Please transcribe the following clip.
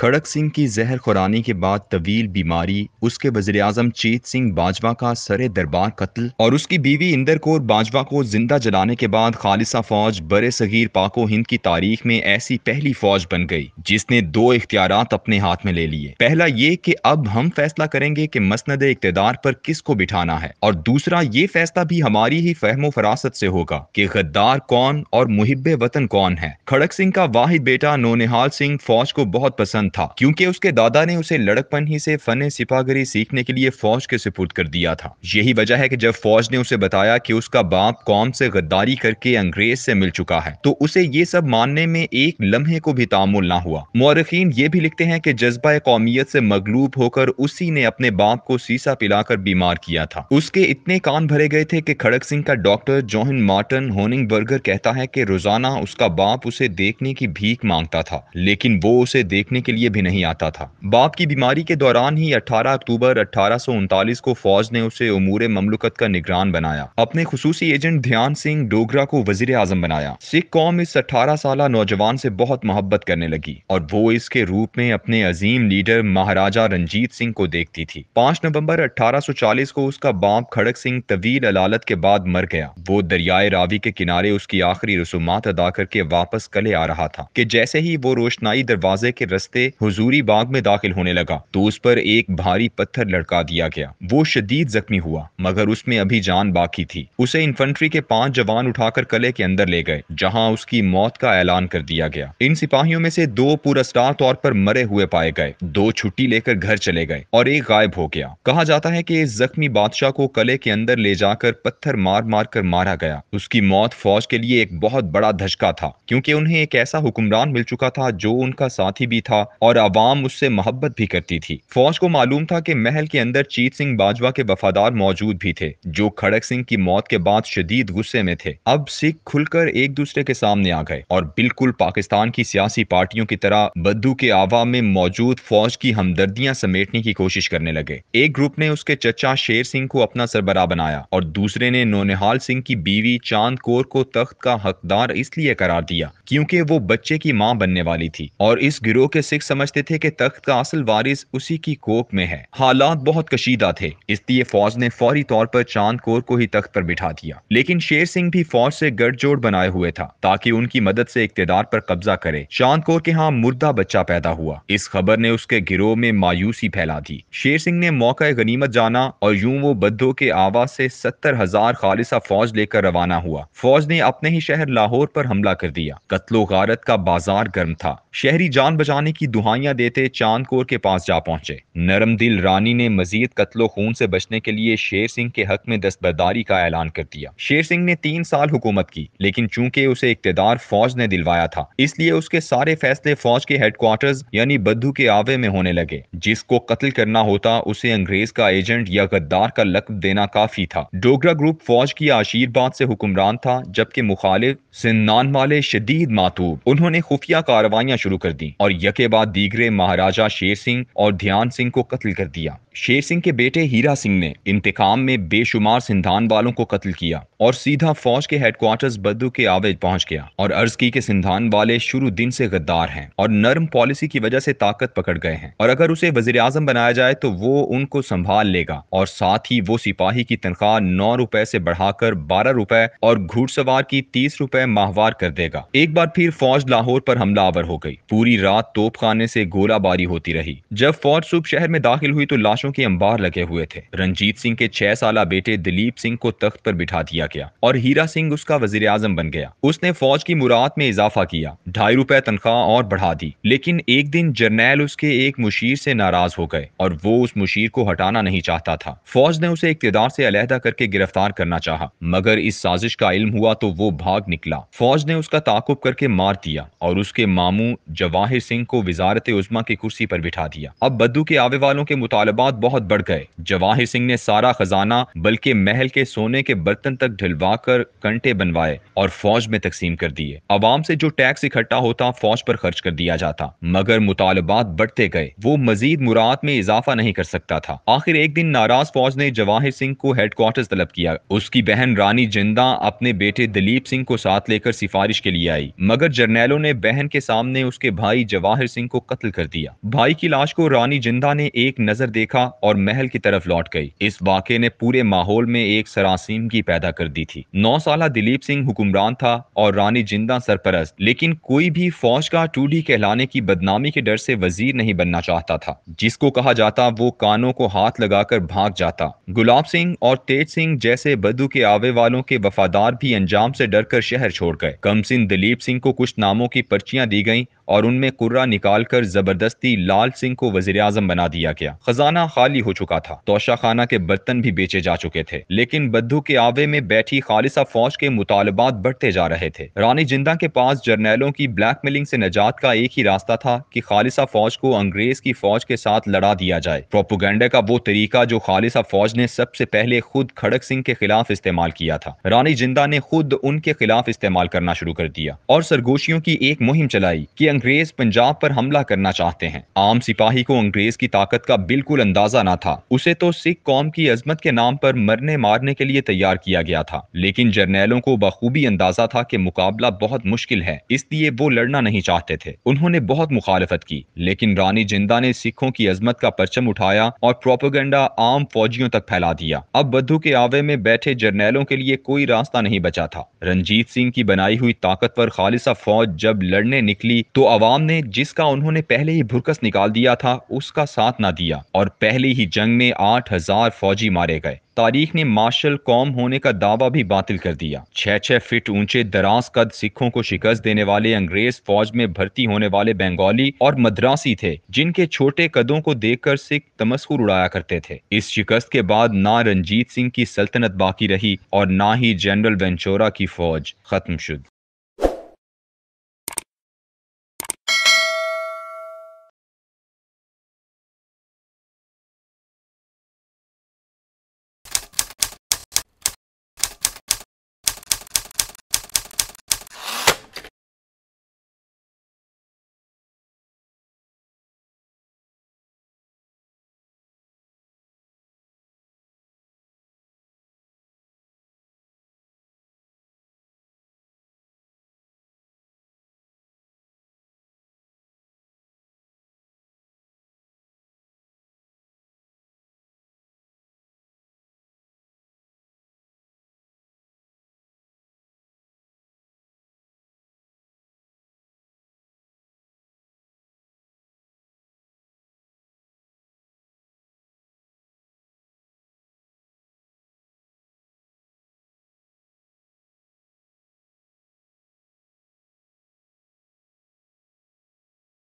खड़क सिंह की जहर खुरानी के बाद तवील बीमारी उसके वजी अजम चीत सिंह बाजवा का सरे दरबार कत्ल और उसकी बीवी इंदर कौर बाजवा को जिंदा जलाने के बाद खालिसा फौज बर सगीर पाको हिंद की तारीख में ऐसी पहली फौज बन गई जिसने दो इख्तियार अपने हाथ में ले लिए पहला ये कि अब हम फैसला करेंगे कि मसंद इकतदार पर किस को बिठाना है और दूसरा ये फैसला भी हमारी ही फहमो फरासत से होगा कि गद्दार कौन और मुहिब वतन कौन है खड़क सिंह का वाहिद बेटा नोनिहाल सिंह फौज को बहुत पसंद पसंद था क्योंकि उसके दादा ने उसे लड़कपन ही से फन सिपागरी सीखने के लिए फौज के सुपुर्द कर दिया था यही वजह है कि जब फौज ने उसे बताया कि उसका बाप कौम से गद्दारी करके अंग्रेज से मिल चुका है तो उसे ये सब मानने में एक लम्हे को भी तामुल ना हुआ मौरखीन ये भी लिखते हैं कि जज्बा कौमियत से मगलूब होकर उसी ने अपने बाप को सीसा पिलाकर बीमार किया था उसके इतने कान भरे गए थे की खड़क सिंह का doctor Johann Martin Honigberger कहता है की रोजाना उसका बाप उसे देखने की भीख मांगता था लेकिन वो उसे देखने के लिए भी नहीं आता था बाप की बीमारी के दौरान ही 18 अक्टूबर अठारह को फौज ने उसे उमूर ममलुकत का निगरान बनाया अपने खसूसी एजेंट ध्यान सिंह डोगरा को वजीर आजम बनाया सिख कौम इस अठारह साल नौजवान से बहुत मोहब्बत करने लगी और वो इसके रूप में अपने अजीम लीडर महाराजा रंजीत सिंह को देखती थी पांच नवम्बर अठारह को उसका बाप खड़क सिंह तवील अलालत के बाद मर गया वो दरियाए रावी के किनारे उसकी आखिरी रसूमात अदा करके वापस कले आ रहा था कि जैसे ही वो रोशनाई दरवाजे के रस्ते से हुजूरी बाग में दाखिल होने लगा तो उस पर एक भारी पत्थर लड़का दिया गया वो शदीद जख्मी हुआ मगर उसमें अभी जान बाकी थी उसे इन्फेंट्री के पांच जवान उठाकर कले के अंदर ले गए जहाँ उसकी मौत का ऐलान कर दिया गया इन सिपाहियों में से दो पुरस्कार तौर पर मरे हुए पाए गए दो छुट्टी लेकर घर चले गए और एक गायब हो गया कहा जाता है की इस जख्मी बादशाह को कले के अंदर ले जाकर पत्थर मार मार कर मारा गया उसकी मौत फौज के लिए एक बहुत बड़ा धचका था क्योंकि उन्हें एक ऐसा हुक्मरान मिल चुका था जो उनका साथी भी था और आवाम उससे मोहब्बत भी करती थी फौज को मालूम था कि महल के अंदर चीत सिंह बाजवा के वफादार मौजूद भी थे जो खड़क सिंह की मौत के बाद शदीद गुस्से में थे अब सिख खुलकर एक दूसरे के सामने आ गए और बिल्कुल पाकिस्तान की सियासी पार्टियों की तरह बद्दू के आवा में मौजूद फौज की हमदर्दियां समेटने की कोशिश करने लगे एक ग्रुप ने उसके चचा शेर सिंह को अपना सरबरा बनाया और दूसरे ने नौनिहाल सिंह की बीवी चांद कौर को तख्त का हकदार इसलिए करार दिया क्योंकि वो बच्चे की माँ बनने वाली थी और इस गिरोह के सिख समझते थे कि तख्त का असल वारिस उसी की कोख में है हालात बहुत कशीदा थे इसलिए फौज ने फौरी तौर पर चांद कोर को ही तख्त पर बिठा दिया लेकिन शेर सिंह भी फौज से गठजोड़ बनाए हुए था ताकि उनकी मदद से इकतेदार पर कब्जा करे चांद कोर के यहाँ मुर्दा बच्चा पैदा हुआ इस खबर ने उसके गिरोह में मायूसी फैला दी शेर सिंह ने मौका गनीमत जाना और यूं वो बद्धों के आवाज से सत्तर हजार खालिसा फौज लेकर रवाना हुआ फौज ने अपने ही शहर लाहौर पर हमला कर दिया कत्लो गारत का बाजार गर्म था शहरी जान बचाने की दुहाइयां देते चांदकोर के पास जा पहुंचे नरम दिल रानी ने मजीद कत्लो खून से बचने के लिए शेर सिंह के हक में दस्तबरदारी का ऐलान कर दिया शेर सिंह ने तीन साल हुकूमत की लेकिन चूंकि उसे इकतदार फौज ने दिलवाया था इसलिए उसके सारे फैसले फौज के हेडक्वार्टर यानी बद्दू के आवे में होने लगे जिसको कत्ल करना होता उसे अंग्रेज का एजेंट या गद्दार का लकब देना काफी था डोगरा ग्रुप फौज की आशीर्वाद से हुक्मरान था जबकि मुखालिफ सिन्नान वाले शदीद मातूब उन्होंने खुफिया कार्रवाइयां शुरू कर दी और यके बाद बाद दीगरे महाराजा शेर सिंह और ध्यान सिंह को कत्ल कर दिया शेर सिंह के बेटे हीरा सिंह ने इंतकाम में बेशुमार सिंधान वालों को कत्ल किया और सीधा फौज के हेडक्वार्टर्स बद्दू के आवेज पहुंच गया और अर्ज की के सिंधान वाले शुरू दिन से गद्दार हैं और नर्म पॉलिसी की वजह से ताकत पकड़ गए हैं और अगर उसे वजीर आजम बनाया जाए तो वो उनको संभाल लेगा और साथ ही वो सिपाही की तनख्वाह नौ रुपए से बढ़ाकर बारह रुपए और घुड़सवार की तीस रुपए माहवार कर देगा एक बार फिर फौज लाहौर पर हमलावर हो गई पूरी रात तोप खाने से गोलाबारी होती रही जब फौज सूब शहर में दाखिल हुई तो लाशों के अंबार लगे हुए थे रंजीत सिंह के छह साल बेटे दिलीप सिंह को तख्त पर बिठा दिया गया और हीरा सिंह उसका वजीर आजम बन गया उसने फौज की मुराद में इजाफा किया ढाई रुपए तनख्वाह और बढ़ा दी लेकिन एक दिन जर्नैल उसके एक मुशीर से नाराज हो गए और वो उस मुशीर को हटाना नहीं चाहता था फौज ने उसे इकतदार से अलहदा करके गिरफ्तार करना चाह मगर इस साजिश का इल्म हुआ तो वो भाग निकला फौज ने उसका ताकुब करके मार दिया और उसके मामू जवाहिर सिंह को वजारत उजमा की कुर्सी पर बिठा दिया अब बद्दू के आवे वालों के मुतालबात बहुत बढ़ गए जवाहिर सिंह ने सारा खजाना बल्कि महल के सोने के बर्तन तक ढिलवा कर कंटे बनवाए और फौज में तकसीम कर दिए आवाम से जो टैक्स इकट्ठा होता फौज पर खर्च कर दिया जाता मगर मुतालबात बढ़ते गए वो मजीद मुराद में इजाफा नहीं कर सकता था आखिर एक दिन नाराज फौज ने जवाहिर सिंह को हेड क्वार्टर तलब किया उसकी बहन रानी जिंदा अपने बेटे दिलीप सिंह को साथ लेकर सिफारिश के लिए आई मगर जर्नैलों ने बहन के सामने उसके भाई जवाहिर सिंह सिंह को कत्ल कर दिया भाई की लाश को रानी जिंदा ने एक नजर देखा और महल की तरफ लौट गई इस वाक्य ने पूरे माहौल में एक सरासीमगी पैदा कर दी थी नौ साल दिलीप सिंह हुक्मरान था और रानी जिंदा सरपरस्त लेकिन कोई भी फौज का टूढ़ी कहलाने की बदनामी के डर से वजीर नहीं बनना चाहता था जिसको कहा जाता वो कानों को हाथ लगाकर भाग जाता गुलाब सिंह और तेज सिंह जैसे बदू के आवे वालों के वफादार भी अंजाम से डरकर शहर छोड़ गए कमसिन दिलीप सिंह को कुछ नामों की पर्चियां दी गईं और उनमें कुर्रा निकाल डालकर जबरदस्ती लाल सिंह को वजीर आजम बना दिया गया खजाना खाली हो चुका था तोशा खाना के बर्तन भी बेचे जा चुके थे लेकिन बद्दू के आवे में बैठी खालिसा फौज के मुतालबात बढ़ते जा रहे थे रानी जिंदा के पास जर्नैलों की ब्लैक मिलिंग से नजात का एक ही रास्ता था कि खालिसा फौज को अंग्रेज की फौज के साथ लड़ा दिया जाए प्रोपोगंडा का वो तरीका जो खालिसा फौज ने सबसे पहले खुद खड़क सिंह के खिलाफ इस्तेमाल किया था रानी जिंदा ने खुद उनके खिलाफ इस्तेमाल करना शुरू कर दिया और सरगोशियों की एक मुहिम चलाई की अंग्रेज पंजाब पर हम हमला करना चाहते हैं आम सिपाही को अंग्रेज की ताकत का बिल्कुल अंदाजा ना था उसे तो सिख कौम की अजमत के नाम पर मरने मारने के लिए तैयार किया गया था लेकिन जर्नैलों को बखूबी अंदाजा था कि मुकाबला बहुत मुश्किल है इसलिए वो लड़ना नहीं चाहते थे उन्होंने बहुत मुखालफत की लेकिन रानी जिंदा ने सिखों की अजमत का परचम उठाया और प्रोपोगंडा आम फौजियों तक फैला दिया अब बद्धू के आवे में बैठे जर्नैलों के लिए कोई रास्ता नहीं बचा था रंजीत सिंह की बनाई हुई ताकतवर खालिसा फौज जब लड़ने निकली तो अवाम ने जिसका उन्होंने पहले ही भुरकस निकाल दिया था उसका साथ ना दिया और पहले ही जंग में आठ हजार फौजी मारे गए तारीख ने मार्शल कौम होने का दावा भी बातिल कर दिया छह छह फिट ऊंचे दराज कद सिखों को शिकस्त देने वाले अंग्रेज फौज में भर्ती होने वाले बंगाली और मद्रासी थे जिनके छोटे कदों को देखकर सिख तमस्कुर उड़ाया करते थे इस शिकस्त के बाद ना रंजीत सिंह की सल्तनत बाकी रही और ना ही जनरल वेंचोरा की फौज खत्म शुद्ध